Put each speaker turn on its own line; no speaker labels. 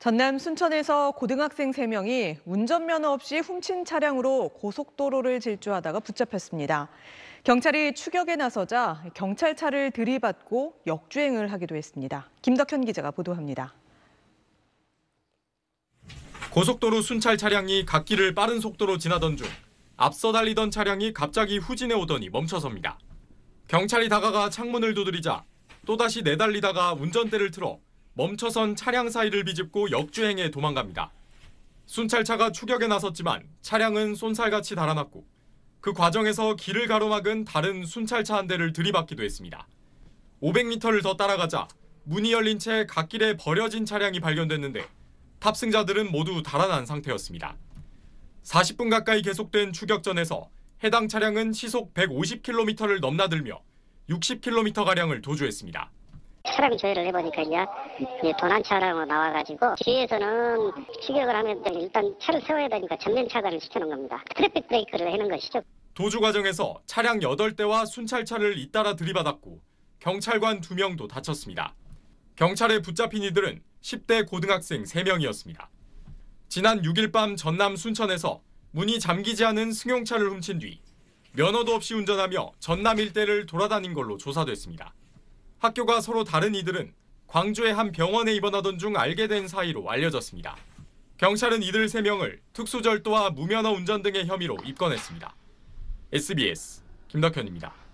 전남 순천에서 고등학생 3명이 운전면허 없이 훔친 차량으로 고속도로를 질주하다가 붙잡혔습니다. 경찰이 추격에 나서자 경찰차를 들이받고 역주행을 하기도 했습니다. 김덕현 기자가 보도합니다.
고속도로 순찰 차량이 갓길을 빠른 속도로 지나던 중 앞서 달리던 차량이 갑자기 후진해 오더니 멈춰섭니다. 경찰이 다가가 창문을 두드리자 또다시 내달리다가 운전대를 틀어 멈춰선 차량 사이를 비집고 역주행해 도망갑니다. 순찰차가 추격에 나섰지만 차량은 손살같이 달아났고 그 과정에서 길을 가로막은 다른 순찰차 한 대를 들이받기도 했습니다. 500m를 더 따라가자 문이 열린 채 갓길에 버려진 차량이 발견됐는데 탑승자들은 모두 달아난 상태였습니다. 40분 가까이 계속된 추격전에서 해당 차량은 시속 150km를 넘나들며 60km가량을 도주했습니다.
차량 조회를 해보니까 이제 도난 차량으로 나와가지고 뒤에서는 추격을 하면 일단 차를 세워야 되니까 전면 차단을 시켜놓은 겁니다. 트래픽 브레이크를 해는 것이죠.
도주 과정에서 차량 8대와 순찰차를 잇따라 들이받았고 경찰관 2명도 다쳤습니다. 경찰에 붙잡힌 이들은 10대 고등학생 3명이었습니다. 지난 6일 밤 전남 순천에서 문이 잠기지 않은 승용차를 훔친 뒤 면허도 없이 운전하며 전남 일대를 돌아다닌 걸로 조사됐습니다. 학교가 서로 다른 이들은 광주의 한 병원에 입원하던 중 알게 된 사이로 알려졌습니다. 경찰은 이들 3명을 특수절도와 무면허 운전 등의 혐의로
입건했습니다. SBS 김덕현입니다.